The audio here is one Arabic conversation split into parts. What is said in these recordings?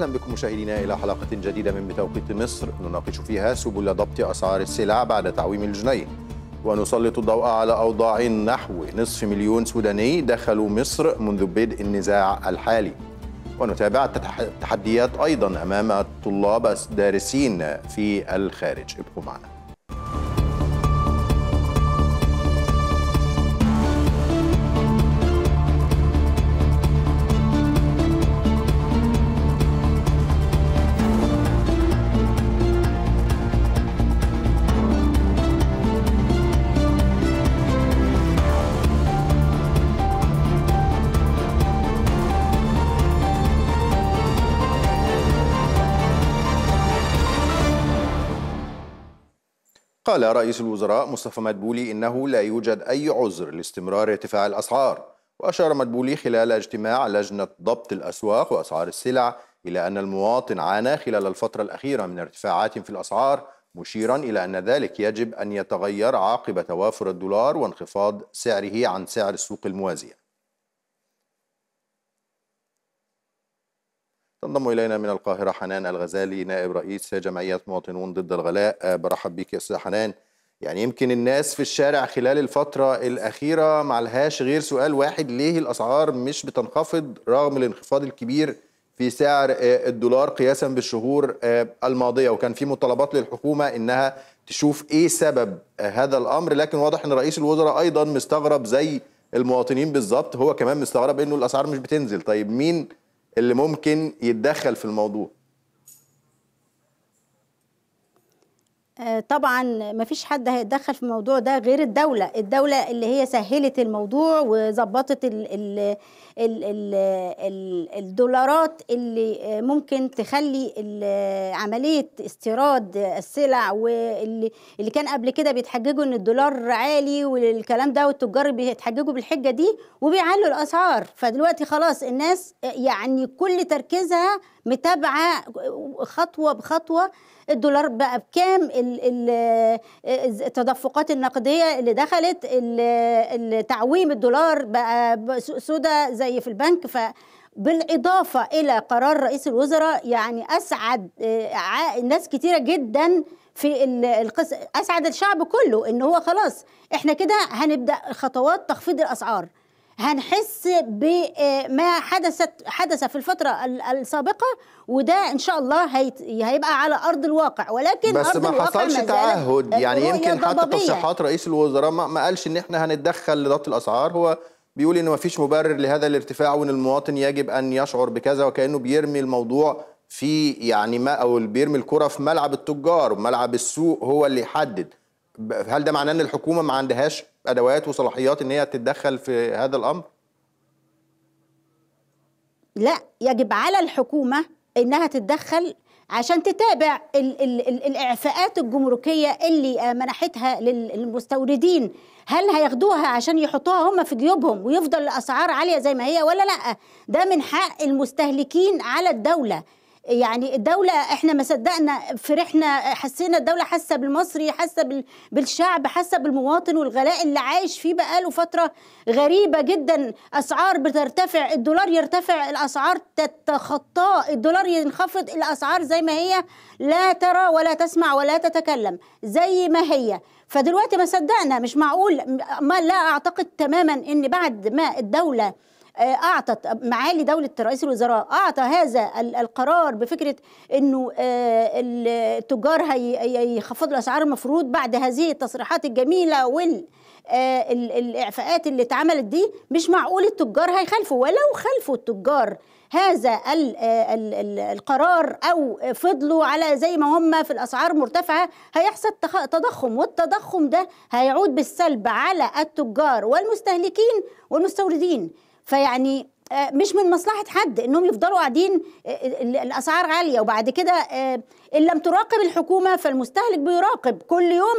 أهلا بكم مشاهدينا إلى حلقة جديدة من بتوقيت مصر نناقش فيها سبل ضبط أسعار السلع بعد تعويم الجنيه ونسلط الضوء على أوضاع نحو نصف مليون سوداني دخلوا مصر منذ بدء النزاع الحالي ونتابع التحديات أيضا أمام الطلاب الدارسين في الخارج ابقوا معنا قال رئيس الوزراء مصطفى مدبولي إنه لا يوجد أي عذر لاستمرار ارتفاع الأسعار وأشار مدبولي خلال اجتماع لجنة ضبط الأسواق وأسعار السلع إلى أن المواطن عانى خلال الفترة الأخيرة من ارتفاعات في الأسعار مشيرا إلى أن ذلك يجب أن يتغير عقب توافر الدولار وانخفاض سعره عن سعر السوق الموازية تنضم إلينا من القاهرة حنان الغزالي نائب رئيس جمعية مواطنون ضد الغلاء آه، برحب بك يا أستاذ حنان يعني يمكن الناس في الشارع خلال الفترة الأخيرة معلهاش غير سؤال واحد ليه الأسعار مش بتنخفض رغم الانخفاض الكبير في سعر آه، الدولار قياسا بالشهور آه، الماضية وكان في مطالبات للحكومة إنها تشوف إيه سبب هذا الأمر لكن واضح إن رئيس الوزراء أيضا مستغرب زي المواطنين بالظبط هو كمان مستغرب إنه الأسعار مش بتنزل طيب مين اللي ممكن يتدخل في الموضوع آه، طبعا ما فيش حد هيتدخل في الموضوع ده غير الدولة الدولة اللي هي سهلت الموضوع وظبطت الدولارات اللي ممكن تخلي عملية استيراد السلع واللي اللي كان قبل كده بيتحججوا ان الدولار عالي والكلام ده والتجار بيتحججوا بالحجة دي وبيعلوا الأسعار فدلوقتي خلاص الناس يعني كل تركيزها متابعة خطوة بخطوة الدولار بقى بكام التدفقات النقديه اللي دخلت التعويم الدولار بقى سودا زي في البنك ف بالإضافة إلى قرار رئيس الوزراء يعني أسعد آه، ناس كتيرة جدا في القصة أسعد الشعب كله إن هو خلاص إحنا كده هنبدأ خطوات تخفيض الأسعار هنحس بما آه، حدثت حدث في الفترة السابقة وده إن شاء الله هيبقى على أرض الواقع ولكن بس أرض ما حصلش تعهد آه، يعني يمكن حتى تصريحات رئيس الوزراء ما قالش إن إحنا هنتدخل لضبط الأسعار هو بيقول إن فيش مبرر لهذا الارتفاع وإن المواطن يجب أن يشعر بكذا وكأنه بيرمي الموضوع في يعني ما أو بيرمي الكرة في ملعب التجار وملعب السوق هو اللي يحدد هل ده معناه ان الحكومه ما عندهاش ادوات وصلاحيات ان هي تتدخل في هذا الامر لا يجب على الحكومه انها تتدخل عشان تتابع الـ الـ الـ الاعفاءات الجمركيه اللي منحتها للمستوردين هل هياخدوها عشان يحطوها هم في جيوبهم ويفضل الاسعار عاليه زي ما هي ولا لا ده من حق المستهلكين على الدوله يعني الدولة احنا ما صدقنا فرحنا حسينا الدولة حاسة بالمصري حاسة بالشعب حاسة بالمواطن والغلاء اللي عايش فيه بقاله فترة غريبة جدا أسعار بترتفع الدولار يرتفع الأسعار تتخطاه الدولار ينخفض الأسعار زي ما هي لا ترى ولا تسمع ولا تتكلم زي ما هي فدلوقتي ما صدقنا مش معقول ما لا أعتقد تماما أن بعد ما الدولة آه، اعطت معالي دوله رئيس الوزراء اعطى هذا القرار بفكره انه آه، التجار هيخفضوا الاسعار المفروض بعد هذه التصريحات الجميله وال آه، الاعفاءات اللي اتعملت دي مش معقول التجار هيخالفوا ولو خالفوا التجار هذا القرار او فضلوا على زي ما هم في الاسعار مرتفعه هيحصل تضخم والتضخم ده هيعود بالسلب على التجار والمستهلكين والمستوردين فيعني آه، مش من مصلحه حد انهم يفضلوا قاعدين آه، الاسعار عاليه وبعد كده آه، ان لم تراقب الحكومه فالمستهلك بيراقب كل يوم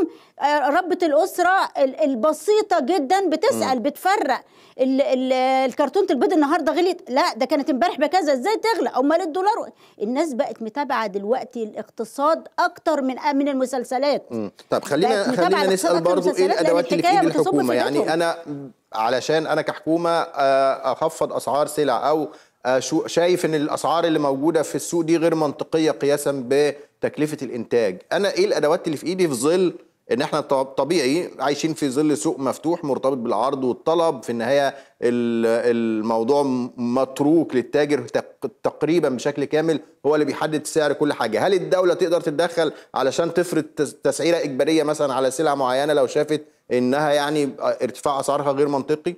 ربه الاسره البسيطه جدا بتسال بتفرق الكرتونه البيض النهارده غليت لا ده كانت امبارح بكذا ازاي تغلى امال الدولار الناس بقت متابعه دلوقتي الاقتصاد اكتر من من المسلسلات طب خلينا خلينا نسال برضو ايه الادوات اللي في الحكومه يعني انا علشان انا كحكومه آه، اخفض اسعار سلع او آه، شايف ان الاسعار اللي موجوده في السوق دي غير منطقيه قياسا بتكلفه الانتاج انا ايه الادوات اللي في ايدي في ظل ان احنا طبيعي عايشين في ظل سوق مفتوح مرتبط بالعرض والطلب في النهايه الموضوع متروك للتاجر تقريبا بشكل كامل هو اللي بيحدد سعر كل حاجه هل الدوله تقدر تتدخل علشان تفرض تسعيره اجباريه مثلا على سلعه معينه لو شافت انها يعني ارتفاع اسعارها غير منطقي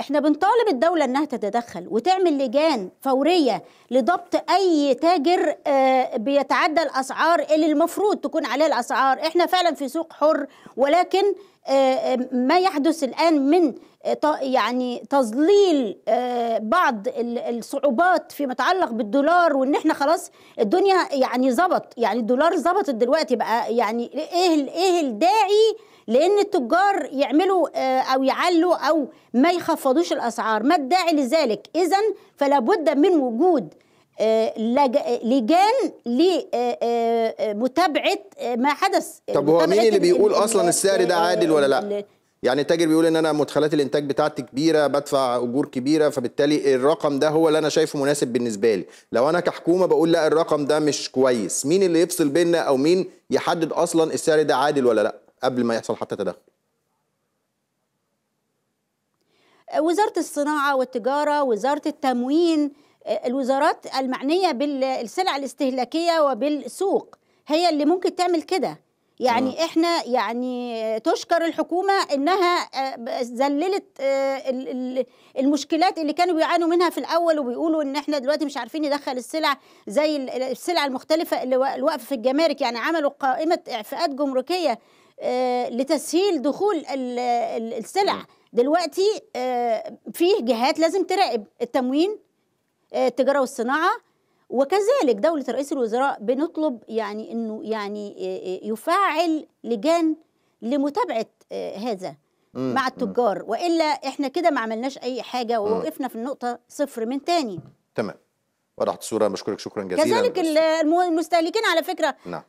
احنا بنطالب الدوله انها تتدخل وتعمل لجان فوريه لضبط اي تاجر آه، بيتعدى الاسعار اللي المفروض تكون عليه الاسعار احنا فعلا في سوق حر ولكن آه، آه، ما يحدث الان من يعني تظليل آه، بعض الصعوبات فيما يتعلق بالدولار وان احنا خلاص الدنيا يعني ظبط يعني الدولار ظبطت دلوقتي بقى يعني ايه ايه الداعي لان التجار يعملوا آه، او يعلوا او ما يخفضوش الاسعار ما الداعي لذلك اذا فلا بد من وجود آه، لجان لمتابعه ما حدث طب هو مين اللي بيقول اصلا السعر ده عادل ولا لا يعني التاجر بيقول ان انا مدخلات الانتاج بتاعتي كبيره بدفع اجور كبيره فبالتالي الرقم ده هو اللي انا شايفه مناسب بالنسبه لي لو انا كحكومه بقول لا الرقم ده مش كويس مين اللي يفصل بيننا او مين يحدد اصلا السعر ده عادل ولا لا قبل ما يحصل حتى تدخل وزاره الصناعه والتجاره وزاره التموين الوزارات المعنيه بالسلع الاستهلاكيه وبالسوق هي اللي ممكن تعمل كده يعني أوه. احنا يعني تشكر الحكومه انها آه، ذللت آه، المشكلات اللي كانوا بيعانوا منها في الاول وبيقولوا ان احنا دلوقتي مش عارفين ندخل السلع زي السلع المختلفه اللي الوقف في الجمارك يعني عملوا قائمه اعفاءات جمركيه آه، لتسهيل دخول السلع دلوقتي فيه جهات لازم تراقب التموين التجاره والصناعه وكذلك دولة رئيس الوزراء بنطلب يعني انه يعني آه، آه، يفعل لجان لمتابعة آه، هذا مع التجار والا احنا كده ما عملناش اي حاجه ووقفنا في النقطه صفر من تاني تمام وضحت الصوره بشكرك شكرا جزيلا كذلك المستهلكين على فكره نعم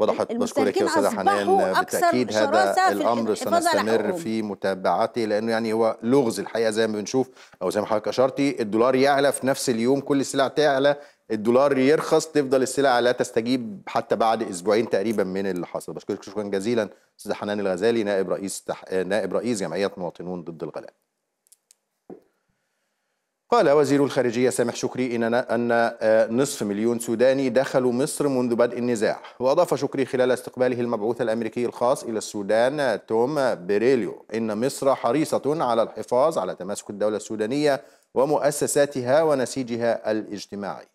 وضحت بشكرك يا استاذه حنان بالتاكيد هذا الامر سنستمر في متابعته لانه يعني هو لغز الحقيقه زي ما بنشوف او زي ما حضرتك اشرتي الدولار يعلى في نفس اليوم كل السلع تعلى الدولار يرخص تفضل السلع لا تستجيب حتى بعد اسبوعين تقريبا من اللي حصل بشكرك شكرا جزيلا استاذ حنان الغزالي نائب رئيس تح... نائب رئيس جمعيه مواطنون ضد الغلاء قال وزير الخارجية سامح شكري إن أن آه، نصف مليون سوداني دخلوا مصر منذ بدء النزاع وأضاف شكري خلال استقباله المبعوث الأمريكي الخاص إلى السودان توم بيريليو إن مصر حريصة على الحفاظ على تماسك الدولة السودانية ومؤسساتها ونسيجها الاجتماعي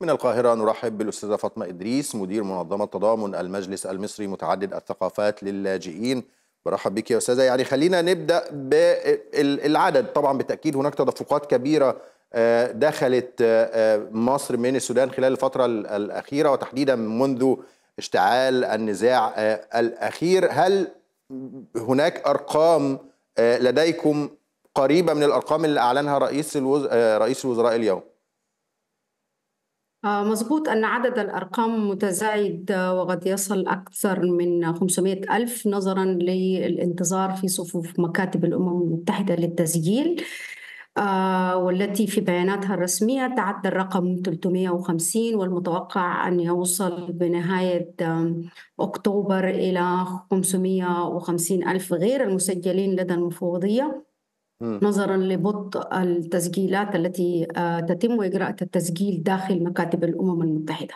من القاهرة نرحب بالأستاذة فاطمة إدريس مدير منظمة تضامن المجلس المصري متعدد الثقافات للاجئين برحب بك يا استاذه يعني خلينا نبدا بالعدد طبعا بالتاكيد هناك تدفقات كبيره آه، دخلت آه، آه، مصر من السودان خلال الفتره الاخيره وتحديدا منذ اشتعال النزاع الاخير هل هناك ارقام لديكم قريبه من الارقام اللي اعلنها رئيس الوز... رئيس الوزراء اليوم آه، مضبوط أن عدد الأرقام متزايد آه، وقد يصل أكثر من 500 ألف نظرا للانتظار في صفوف مكاتب الأمم المتحدة للتسجيل آه، والتي في بياناتها الرسمية تعد الرقم 350 والمتوقع أن يوصل بنهاية أكتوبر إلى 550 ألف غير المسجلين لدى المفوضية نظرا لبطء التسجيلات التي آه، تتم إجراء التسجيل داخل مكاتب الأمم المتحدة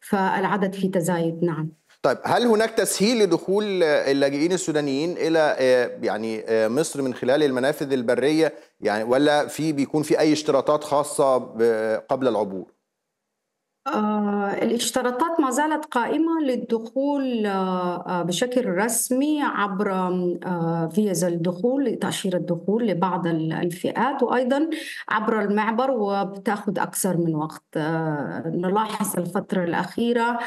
فالعدد في تزايد نعم طيب هل هناك تسهيل لدخول اللاجئين السودانيين الى آه، يعني آه، مصر من خلال المنافذ البريه يعني ولا في بيكون في اي اشتراطات خاصه قبل العبور؟ آه، الاشتراطات ما زالت قائمة للدخول آه، آه، بشكل رسمي عبر فيزا الدخول لتأشيرة الدخول لبعض الفئات وأيضا عبر المعبر وبتأخذ أكثر من وقت نلاحظ الفترة الأخيرة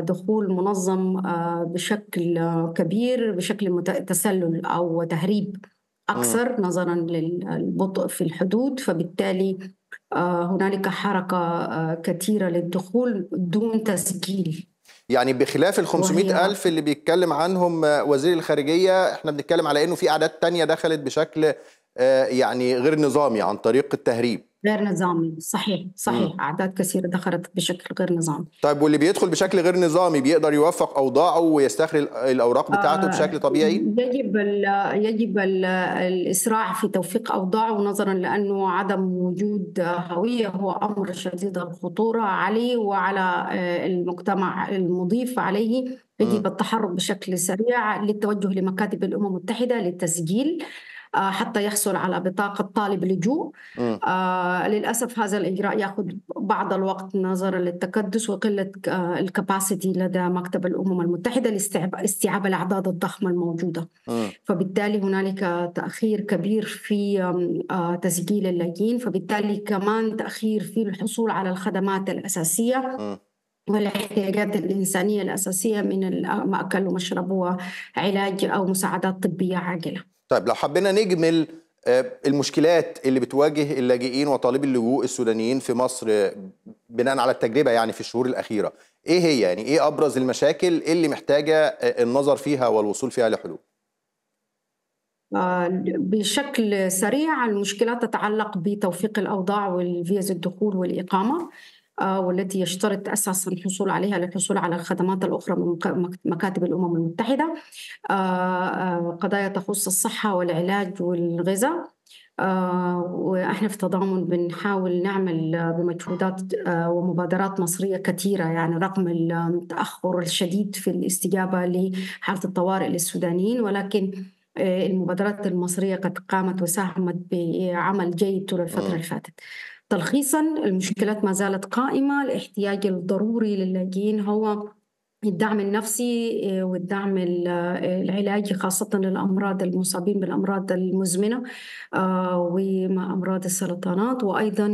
دخول منظم بشكل كبير بشكل تسلل أو تهريب أكثر نظرا للبطء في الحدود فبالتالي آه، هنالك حركة آه، كثيرة للدخول دون تسجيل يعني بخلاف ال 500 ألف اللي بيتكلم عنهم آه، وزير الخارجية احنا بنتكلم على انه في أعداد تانية دخلت بشكل آه، يعني غير نظامي عن طريق التهريب غير نظامي صحيح صحيح م. اعداد كثيره دخلت بشكل غير نظامي طيب واللي بيدخل بشكل غير نظامي بيقدر يوفق اوضاعه ويستخرج الاوراق بتاعته آه بشكل طبيعي يجب الـ يجب الـ الاسراع في توفيق اوضاعه نظرا لانه عدم وجود هويه هو امر شديد الخطوره عليه وعلى آه، المجتمع المضيف عليه يجب التحرك بشكل سريع للتوجه لمكاتب الامم المتحده للتسجيل آه، حتى يحصل على بطاقة طالب لجوء آه، للأسف هذا الإجراء يأخذ بعض الوقت نظرا للتكدس وقلة آه، الكباسيتي لدى مكتب الأمم المتحدة لاستيعاب الأعداد الضخمة الموجودة فبالتالي هنالك تأخير كبير في تسجيل اللاجئين فبالتالي كمان تأخير في الحصول على الخدمات الأساسية والاحتياجات الإنسانية الأساسية من المأكل ومشرب وعلاج أو مساعدات طبية عاجلة طيب لو حبينا نجمل آه، المشكلات اللي بتواجه اللاجئين وطالبي اللجوء السودانيين في مصر بناء على التجربه يعني في الشهور الاخيره ايه هي يعني ايه ابرز المشاكل اللي محتاجه آه، النظر فيها والوصول فيها لحلول آه، بشكل سريع المشكلات تتعلق بتوفيق الاوضاع والفيز الدخول والاقامه آه، والتي يشترط أساسا الحصول عليها للحصول على الخدمات الأخرى من مكاتب الأمم المتحدة آه، آه، قضايا تخص الصحة والعلاج والغذاء واحنا في تضامن بنحاول نعمل بمجهودات ومبادرات مصريه كثيره يعني رغم التاخر الشديد في الاستجابه لحاله الطوارئ للسودانيين ولكن المبادرات المصريه قد قامت وساهمت بعمل جيد طول الفتره اللي فاتت تلخيصا المشكلات ما زالت قائمة الاحتياج الضروري للاجئين هو الدعم النفسي آه، والدعم آه، العلاجي خاصة للأمراض المصابين بالأمراض المزمنة آه، وأمراض السرطانات وأيضا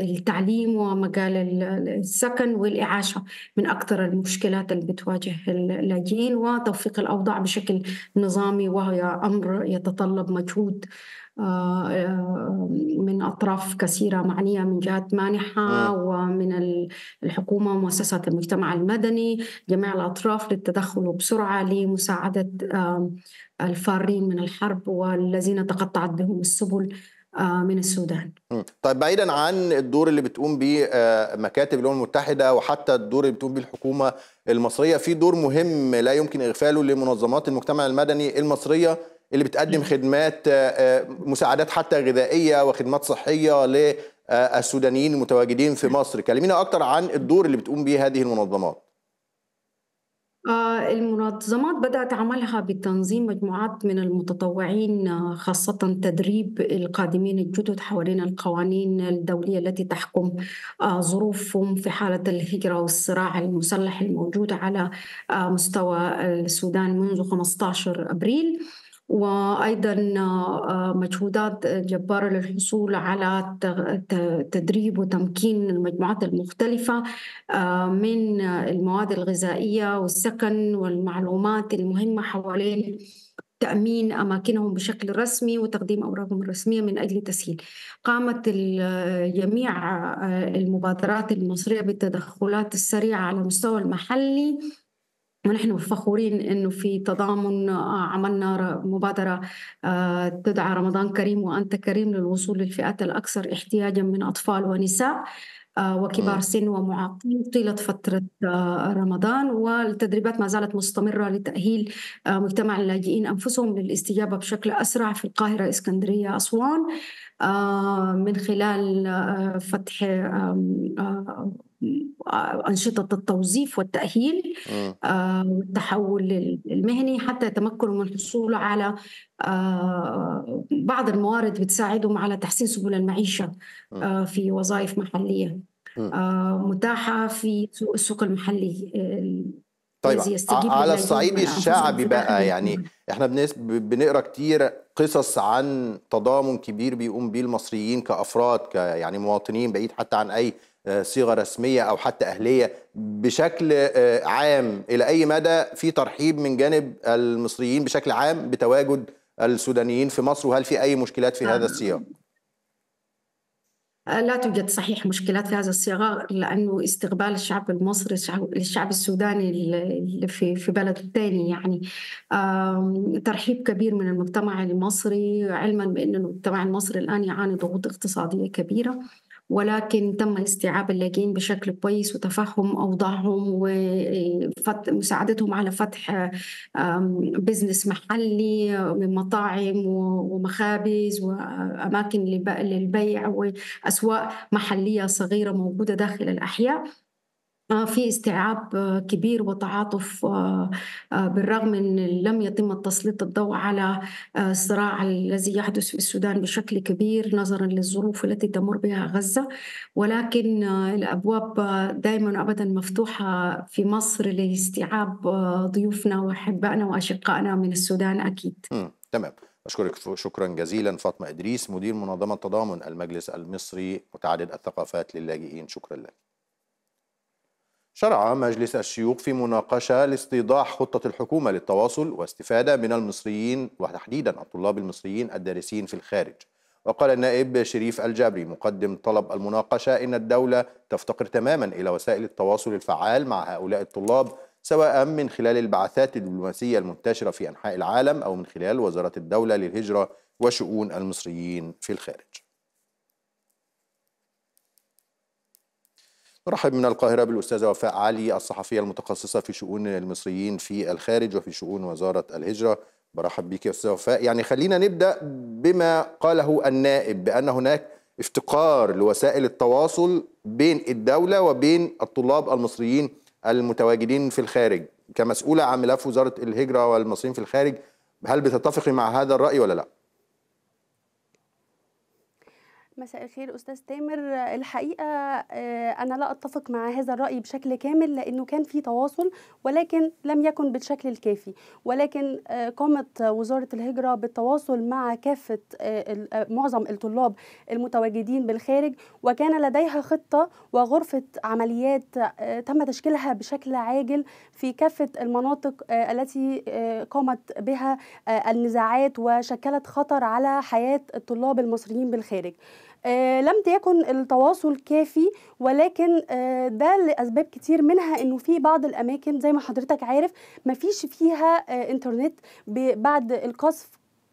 التعليم ومجال السكن والإعاشة من أكثر المشكلات اللي بتواجه اللاجئين وتوفيق الأوضاع بشكل نظامي وهي أمر يتطلب مجهود آه، آه، من أطراف كثيرة معنية من جهات مانحة ومن الحكومة ومؤسسات المجتمع المدني جميع الأطراف للتدخل بسرعة لمساعدة الفارين من الحرب والذين تقطعت بهم السبل آه، من السودان طيب بعيدا عن الدور اللي بتقوم به مكاتب الامم المتحده وحتى الدور اللي بتقوم به الحكومه المصريه في دور مهم لا يمكن اغفاله لمنظمات المجتمع المدني المصريه اللي بتقدم خدمات آه، آه، مساعدات حتى غذائيه وخدمات صحيه للسودانيين آه، المتواجدين في مصر كلمينا اكتر عن الدور اللي بتقوم به هذه المنظمات المنظمات بدأت عملها بتنظيم مجموعات من المتطوعين خاصة تدريب القادمين الجدد حوالين القوانين الدولية التي تحكم ظروفهم في حالة الهجرة والصراع المسلح الموجود على مستوى السودان منذ 15 أبريل وأيضا آه، مجهودات جبارة للحصول على تدريب وتمكين المجموعات المختلفة آه، من المواد الغذائية والسكن والمعلومات المهمة حوالين تأمين أماكنهم بشكل رسمي وتقديم أوراقهم الرسمية من أجل تسهيل قامت جميع آه، المبادرات المصرية بالتدخلات السريعة على المستوى المحلي ونحن فخورين انه في تضامن آه، عملنا مبادره آه، تدعى رمضان كريم وانت كريم للوصول للفئات الاكثر احتياجا من اطفال ونساء آه، وكبار سن ومعاقين طيلة فترة رمضان والتدريبات ما زالت مستمرة لتأهيل مجتمع اللاجئين أنفسهم للاستجابة بشكل أسرع في القاهرة إسكندرية أسوان من خلال فتح آه، أنشطة التوظيف والتأهيل آه، والتحول المهني حتى يتمكنوا من الحصول على آه، بعض الموارد بتساعدهم على تحسين سبل المعيشة في وظائف محلية متاحة في السوق المحلي طيب على الصعيد الشعبي بقى يعني احنا بنقرا كتير قصص عن تضامن كبير بيقوم به المصريين كافراد ك يعني مواطنين بعيد حتى عن اي آه، صيغه رسميه او حتى اهليه بشكل آه، عام الى اي مدى في ترحيب من جانب المصريين بشكل عام بتواجد السودانيين في مصر وهل في اي مشكلات في هذا نعم. السياق؟ آه، لا توجد صحيح مشكلات في هذا الصياغة لأنه استقبال الشعب المصري للشعب السوداني في في بلده الثاني يعني ترحيب كبير من المجتمع المصري علما بأن المجتمع المصري الآن يعاني ضغوط اقتصادية كبيرة ولكن تم استيعاب اللاجئين بشكل كويس وتفهم أوضاعهم ومساعدتهم على فتح بزنس محلي من مطاعم ومخابز وأماكن للبيع وأسواق محلية صغيرة موجودة داخل الأحياء آه، في استيعاب آه، كبير وتعاطف آه، بالرغم من لم يتم تسليط الضوء على الصراع الذي يحدث في السودان بشكل كبير نظرا للظروف التي تمر بها غزه ولكن الابواب دائما ابدا مفتوحه في مصر لاستيعاب ضيوفنا واحبائنا واشقائنا من السودان اكيد. تمام. أشكرك شكرا جزيلا فاطمة إدريس مدير منظمة تضامن المجلس المصري متعدد الثقافات للاجئين شكرا لك شرع مجلس الشيوخ في مناقشة لاستيضاح خطة الحكومة للتواصل واستفادة من المصريين وتحديدا الطلاب المصريين الدارسين في الخارج وقال النائب شريف الجابري مقدم طلب المناقشة إن الدولة تفتقر تماما إلى وسائل التواصل الفعال مع هؤلاء الطلاب سواء من خلال البعثات الدبلوماسية المنتشرة في أنحاء العالم أو من خلال وزارة الدولة للهجرة وشؤون المصريين في الخارج رحب من القاهرة بالأستاذة وفاء علي الصحفية المتخصصة في شؤون المصريين في الخارج وفي شؤون وزارة الهجرة برحب بك يا أستاذة وفاء يعني خلينا نبدأ بما قاله النائب بأن هناك افتقار لوسائل التواصل بين الدولة وبين الطلاب المصريين المتواجدين في الخارج كمسؤولة عن ملف وزارة الهجرة والمصريين في الخارج هل بتتفقي مع هذا الرأي ولا لا؟ مساء الخير استاذ تامر الحقيقه آه، انا لا اتفق مع هذا الراي بشكل كامل لانه كان في تواصل ولكن لم يكن بالشكل الكافي ولكن آه، قامت وزاره الهجره بالتواصل مع كافه آه، معظم الطلاب المتواجدين بالخارج وكان لديها خطه وغرفه عمليات تم تشكيلها بشكل عاجل في كافه المناطق التي قامت بها النزاعات وشكلت خطر على حياه الطلاب المصريين بالخارج آه، لم يكن التواصل كافي ولكن آه، ده لاسباب كتير منها انه في بعض الاماكن زي ما حضرتك عارف مفيش فيها آه، انترنت بعد القصف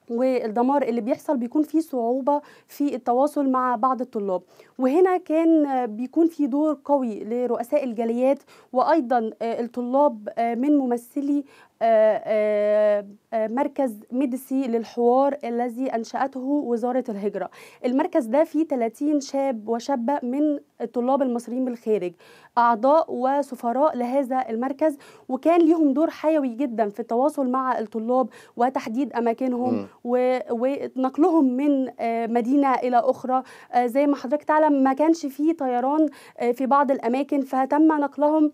والدمار اللي بيحصل بيكون فيه صعوبة في التواصل مع بعض الطلاب وهنا كان بيكون في دور قوي لرؤساء الجاليات وأيضا الطلاب من ممثلي آه، آه، آه، مركز ميديسي للحوار الذي أنشأته وزارة الهجرة المركز ده فيه 30 شاب وشابة من الطلاب المصريين بالخارج أعضاء وسفراء لهذا المركز وكان ليهم دور حيوي جدا في التواصل مع الطلاب وتحديد أماكنهم م. ونقلهم من مدينة إلى أخرى زي ما حضرتك تعلم ما كانش فيه طيران في بعض الأماكن فتم نقلهم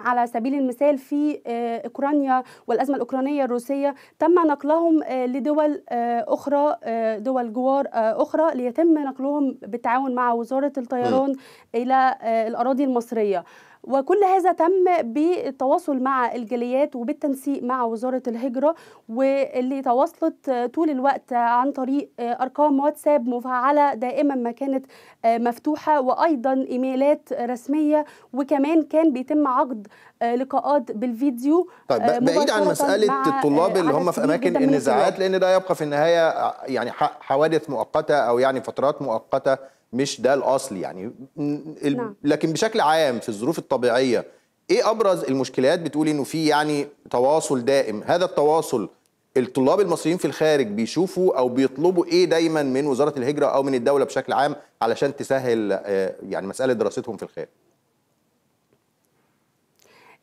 على سبيل المثال في آه، اوكرانيا والازمه الاوكرانيه الروسيه تم نقلهم آه، لدول آه، اخرى دول جوار اخرى ليتم نقلهم بالتعاون مع وزاره الطيران الى الاراضي المصريه وكل هذا تم بالتواصل مع الجاليات وبالتنسيق مع وزارة الهجرة واللي تواصلت طول الوقت عن طريق أرقام واتساب مفعلة دائما ما كانت مفتوحة وأيضا إيميلات رسمية وكمان كان بيتم عقد لقاءات بالفيديو طيب آه، بعيد عن مسألة الطلاب اللي هم في أماكن النزاعات لأن ده يبقى في النهاية يعني حوادث مؤقتة أو يعني فترات مؤقتة مش ده الاصل يعني نعم. لكن بشكل عام في الظروف الطبيعيه ايه ابرز المشكلات بتقولي انه في يعني تواصل دائم هذا التواصل الطلاب المصريين في الخارج بيشوفوا او بيطلبوا ايه دايما من وزاره الهجره او من الدوله بشكل عام علشان تسهل آه، يعني مساله دراستهم في الخارج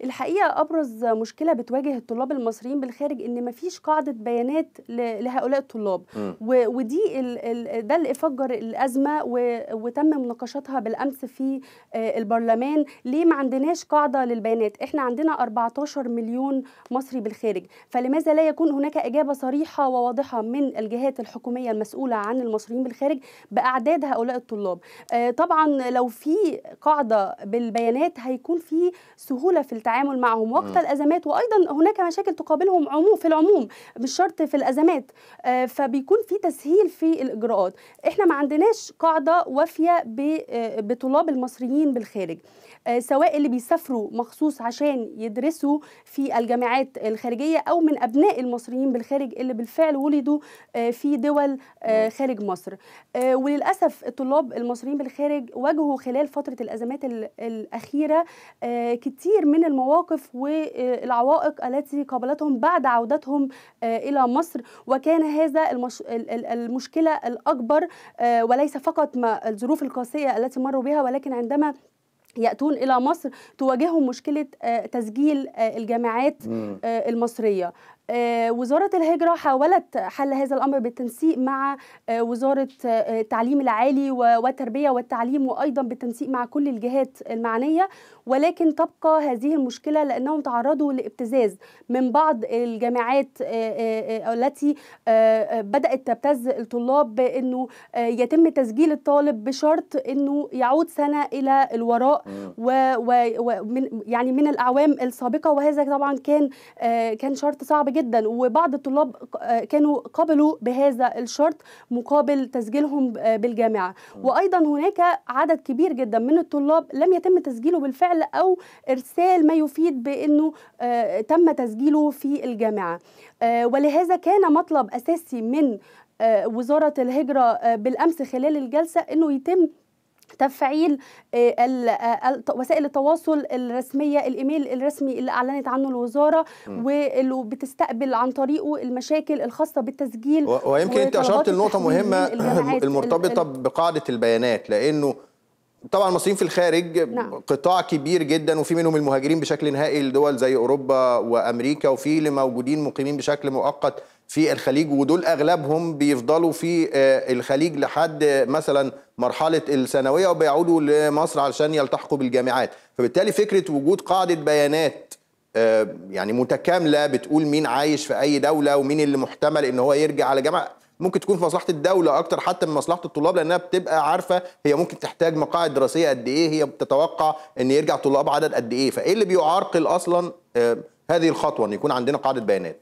الحقيقه ابرز مشكله بتواجه الطلاب المصريين بالخارج ان مفيش قاعده بيانات لهؤلاء الطلاب م. ودي ده اللي فجر الازمه وتم مناقشتها بالامس في آه، البرلمان ليه ما عندناش قاعده للبيانات احنا عندنا 14 مليون مصري بالخارج فلماذا لا يكون هناك اجابه صريحه وواضحه من الجهات الحكوميه المسؤوله عن المصريين بالخارج باعداد هؤلاء الطلاب آه، طبعا لو في قاعده بالبيانات هيكون في سهوله في التعامل معهم وقت الازمات وايضا هناك مشاكل تقابلهم عموم في العموم مش شرط في الازمات آه، فبيكون في تسهيل في الاجراءات احنا ما عندناش قاعده وافيه آه، بطلاب المصريين بالخارج آه، سواء اللي بيسافروا مخصوص عشان يدرسوا في الجامعات الخارجيه او من ابناء المصريين بالخارج اللي بالفعل ولدوا في دول خارج مصر وللاسف الطلاب المصريين بالخارج واجهوا خلال فتره الازمات الاخيره كتير من المواقف والعوائق التي قابلتهم بعد عودتهم آه، إلى مصر وكان هذا المش... المشكلة الأكبر آه، وليس فقط الظروف القاسية التي مروا بها ولكن عندما يأتون إلى مصر تواجههم مشكلة آه، تسجيل الجامعات المصرية آه، وزارة الهجرة حاولت حل هذا الأمر بالتنسيق مع آه، وزارة آه، التعليم العالي والتربية والتعليم وأيضا بالتنسيق مع كل الجهات المعنية ولكن تبقى هذه المشكلة لأنهم تعرضوا لابتزاز من بعض الجامعات التي بدأت تبتز الطلاب بأنه يتم تسجيل الطالب بشرط أنه يعود سنة إلى الوراء ومن يعني من الأعوام السابقة وهذا طبعا كان كان شرط صعب جدا وبعض الطلاب آه، كانوا قبلوا بهذا الشرط مقابل تسجيلهم آه، بالجامعه وايضا هناك عدد كبير جدا من الطلاب لم يتم تسجيله بالفعل او ارسال ما يفيد بانه آه، تم تسجيله في الجامعه ولهذا كان مطلب اساسي من وزاره الهجره بالامس خلال الجلسه انه يتم تفعيل آه، آه، وسائل التواصل الرسميه الايميل الرسمي اللي اعلنت عنه الوزاره واللي بتستقبل عن طريقه المشاكل الخاصه بالتسجيل ويمكن انت اشرت لنقطه مهمه المرتبطه بقاعده البيانات لانه طبعا المصريين في الخارج نعم. قطاع كبير جدا وفي منهم المهاجرين بشكل نهائي لدول زي اوروبا وامريكا وفي اللي موجودين مقيمين بشكل مؤقت في الخليج ودول اغلبهم بيفضلوا في آه، الخليج لحد مثلا مرحله الثانويه وبيعودوا لمصر علشان يلتحقوا بالجامعات فبالتالي فكره وجود قاعده بيانات آه، يعني متكامله بتقول مين عايش في اي دوله ومين اللي محتمل ان هو يرجع على جامعه ممكن تكون في مصلحه الدوله اكتر حتى من مصلحه الطلاب لانها بتبقى عارفه هي ممكن تحتاج مقاعد دراسيه قد ايه هي بتتوقع ان يرجع طلاب عدد قد ايه فايه اللي بيعرقل اصلا آه، هذه الخطوه ان يكون عندنا قاعده بيانات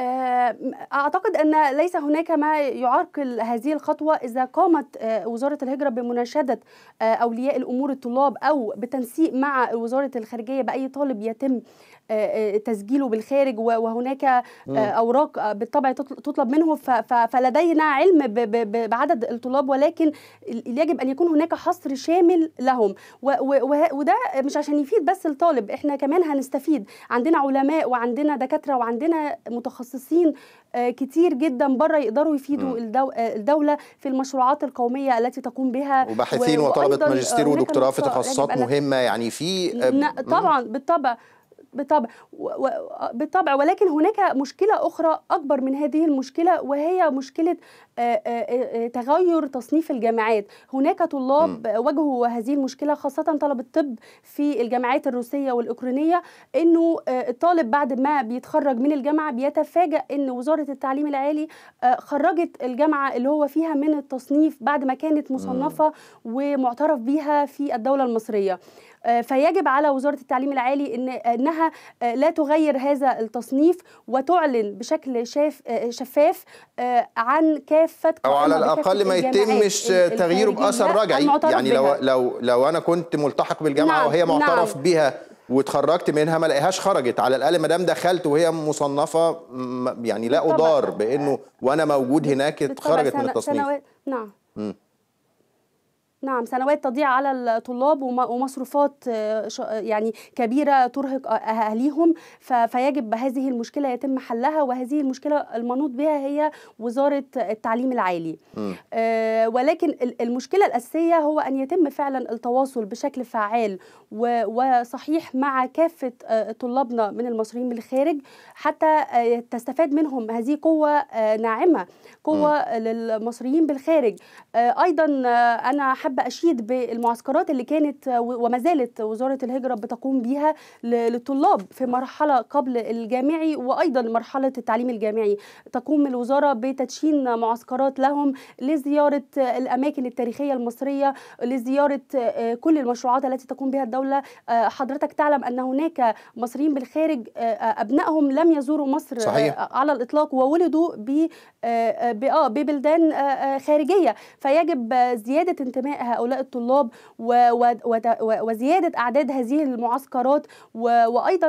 آه، أعتقد أن ليس هناك ما يعرقل هذه الخطوة إذا قامت آه، وزارة الهجرة بمناشدة أولياء الأمور الطلاب أو بتنسيق مع وزارة الخارجية بأي طالب يتم آه، آه، تسجيله بالخارج وهناك آه، اوراق بالطبع تطلب منه فلدينا علم بعدد الطلاب ولكن يجب ان يكون هناك حصر شامل لهم وده مش عشان يفيد بس الطالب احنا كمان هنستفيد عندنا علماء وعندنا دكاتره وعندنا متخصصين كتير جدا بره يقدروا يفيدوا الدوله في المشروعات القوميه التي تقوم بها وباحثين وطلبه ماجستير ودكتوراه في تخصصات مهمه يعني في طبعا بالطبع بالطبع بالطبع ولكن هناك مشكله اخرى اكبر من هذه المشكله وهي مشكله آه، آه، آه، تغير تصنيف الجامعات هناك طلاب واجهوا هذه المشكله خاصه طلب الطب في الجامعات الروسيه والاوكرانيه انه الطالب بعد ما بيتخرج من الجامعه بيتفاجأ ان وزاره التعليم العالي خرجت الجامعه اللي هو فيها من التصنيف بعد ما كانت مصنفه ومعترف بها في الدوله المصريه فيجب على وزاره التعليم العالي ان انها لا تغير هذا التصنيف وتعلن بشكل شاف شفاف عن كافة كافه او على الاقل ما يتمش تغييره باثر رجعي يعني لو لو لو انا كنت ملتحق بالجامعه نعم وهي معترف نعم بها واتخرجت منها ما لقيهاش خرجت على الاقل ما دام دخلت وهي مصنفه يعني لا ادار بانه وانا موجود هناك اتخرجت من التصنيف نعم نعم سنوات تضيع على الطلاب ومصروفات آه، آه، يعني كبيره ترهق اهاليهم فيجب هذه المشكله يتم حلها وهذه المشكله المنوط بها هي وزاره التعليم العالي آه، ولكن المشكله الاساسيه هو ان يتم فعلا التواصل بشكل فعال وصحيح مع كافه طلابنا من المصريين بالخارج حتى تستفاد منهم هذه قوه ناعمه قوه م. للمصريين بالخارج ايضا انا حابه اشيد بالمعسكرات اللي كانت وما زالت وزاره الهجره بتقوم بيها للطلاب في مرحله قبل الجامعي وايضا مرحله التعليم الجامعي تقوم الوزاره بتدشين معسكرات لهم لزياره الاماكن التاريخيه المصريه لزياره آه، كل المشروعات التي تقوم بها الدوله آه، حضرتك تعلم ان هناك مصريين بالخارج آه، ابنائهم لم يزوروا مصر صحيح. على الاطلاق وولدوا ببلدان خارجيه فيجب زياده انتماء هؤلاء الطلاب وزياده اعداد هذه المعسكرات وايضا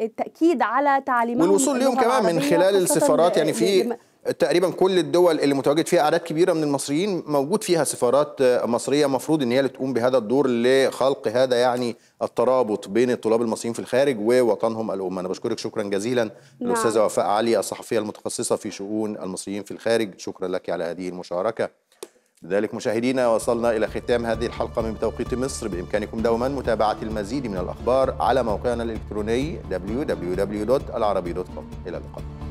التاكيد على تعليمهم والوصول لهم كمان من خلال السفارات يعني في تقريبا كل الدول اللي متواجد فيها اعداد كبيره من المصريين موجود فيها سفارات آه، مصريه مفروض ان هي اللي تقوم بهذا الدور لخلق هذا يعني الترابط بين الطلاب المصريين في الخارج ووطنهم الام انا بشكرك شكرا جزيلا نعم. الاستاذه وفاء علي الصحفيه المتخصصه في شؤون المصريين في الخارج شكرا لك على هذه المشاركه لذلك مشاهدينا وصلنا إلى ختام هذه الحلقة من توقيت مصر بإمكانكم دوما متابعة المزيد من الأخبار على موقعنا الإلكتروني www.العربي.com إلى اللقاء